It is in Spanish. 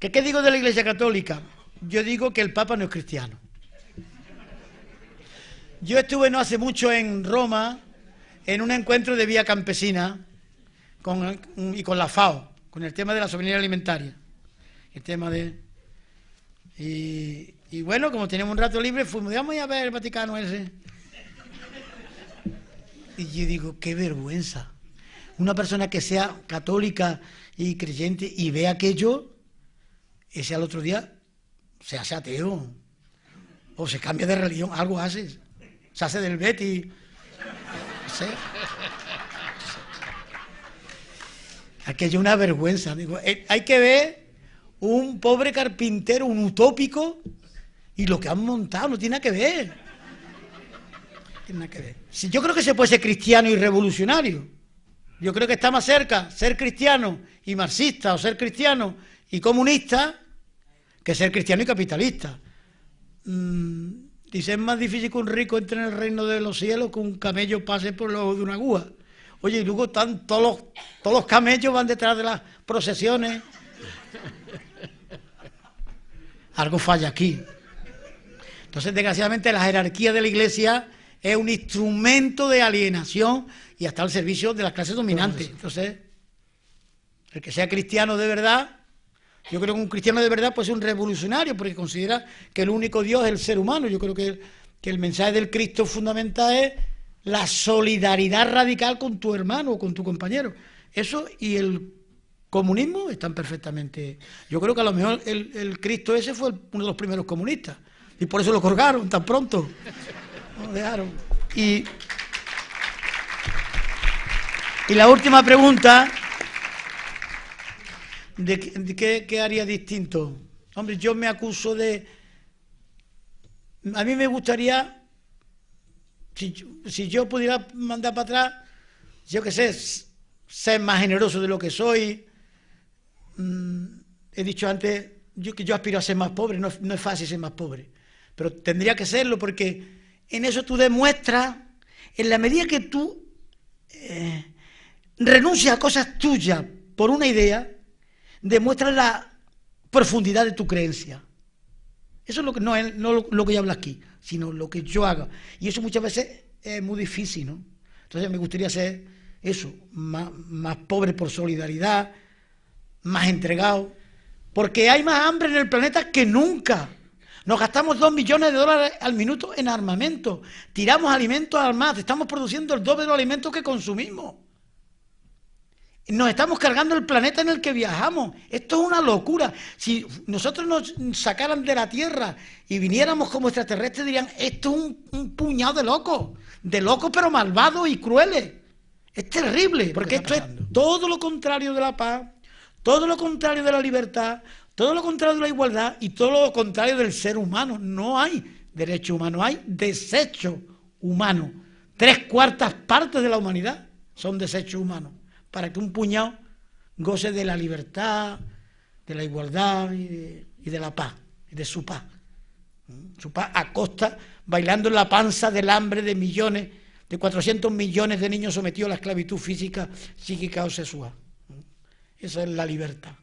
¿Qué, digo de la Iglesia Católica? Yo digo que el Papa no es cristiano. Yo estuve no hace mucho en Roma en un encuentro de vía campesina y con la FAO, con el tema de la soberanía alimentaria. El tema de. Y, bueno, como teníamos un rato libre, fuimos, vamos a ver el Vaticano ese. Y yo digo, qué vergüenza. Una persona que sea católica y creyente y vea aquello, ese al otro día se hace ateo, o se cambia de religión, algo haces, se hace del Betty. No sé. Aquello una vergüenza. Eh, hay que ver un pobre carpintero, un utópico, y lo que han montado no tiene nada que ver. No tiene que ver. yo creo que se puede ser cristiano y revolucionario. Yo creo que está más cerca ser cristiano y marxista o ser cristiano y comunista que ser cristiano y capitalista. Mm, dice, es más difícil que un rico entre en el reino de los cielos que un camello pase por los ojos de una aguja. Oye, y luego están todos los, todos los camellos van detrás de las procesiones. Algo falla aquí. Entonces, desgraciadamente, la jerarquía de la iglesia es un instrumento de alienación y hasta al servicio de las clases dominantes. Entonces, el que sea cristiano de verdad yo creo que un cristiano de verdad puede ser un revolucionario porque considera que el único Dios es el ser humano. Yo creo que, el mensaje del Cristo fundamental es la solidaridad radical con tu hermano o con tu compañero. Eso y el comunismo están perfectamente. Yo creo que a lo mejor el, Cristo ese fue uno de los primeros comunistas y por eso lo colgaron tan pronto. Lo dejaron. Y, y la última pregunta ¿De, qué, haría distinto? Hombre, yo me acuso de... A mí me gustaría, si, yo pudiera mandar para atrás, yo qué sé, ser más generoso de lo que soy. Mm, he dicho antes yo, que yo aspiro a ser más pobre, no, es fácil ser más pobre, pero tendría que serlo porque en eso tú demuestras, en la medida que tú eh, renuncias a cosas tuyas por una idea, demuestra la profundidad de tu creencia. Eso es lo que no es lo, que yo hablo aquí, sino lo que yo haga. Y eso muchas veces es muy difícil, ¿no? Entonces me gustaría ser eso, más, más pobre por solidaridad, más entregado. Porque hay más hambre en el planeta que nunca. Nos gastamos dos millones de dólares al minuto en armamento. Tiramos alimentos al mar. Estamos produciendo el doble de los alimentos que consumimos. Nos estamos cargando el planeta en el que viajamos. Esto es una locura. Si nosotros nos sacaran de la Tierra y viniéramos como extraterrestres, dirían, esto es un, puñado de locos. De locos pero malvados y crueles. Es terrible, porque esto es todo lo contrario de la paz, todo lo contrario de la libertad, todo lo contrario de la igualdad y todo lo contrario del ser humano. No hay derecho humano, hay desecho humano. Tres cuartas partes de la humanidad son desechos humanos para que un puñado goce de la libertad, de la igualdad y de, la paz, de su paz. Su paz a costa, bailando en la panza del hambre de millones, de 400 millones de niños sometidos a la esclavitud física, psíquica o sexual. Esa es la libertad.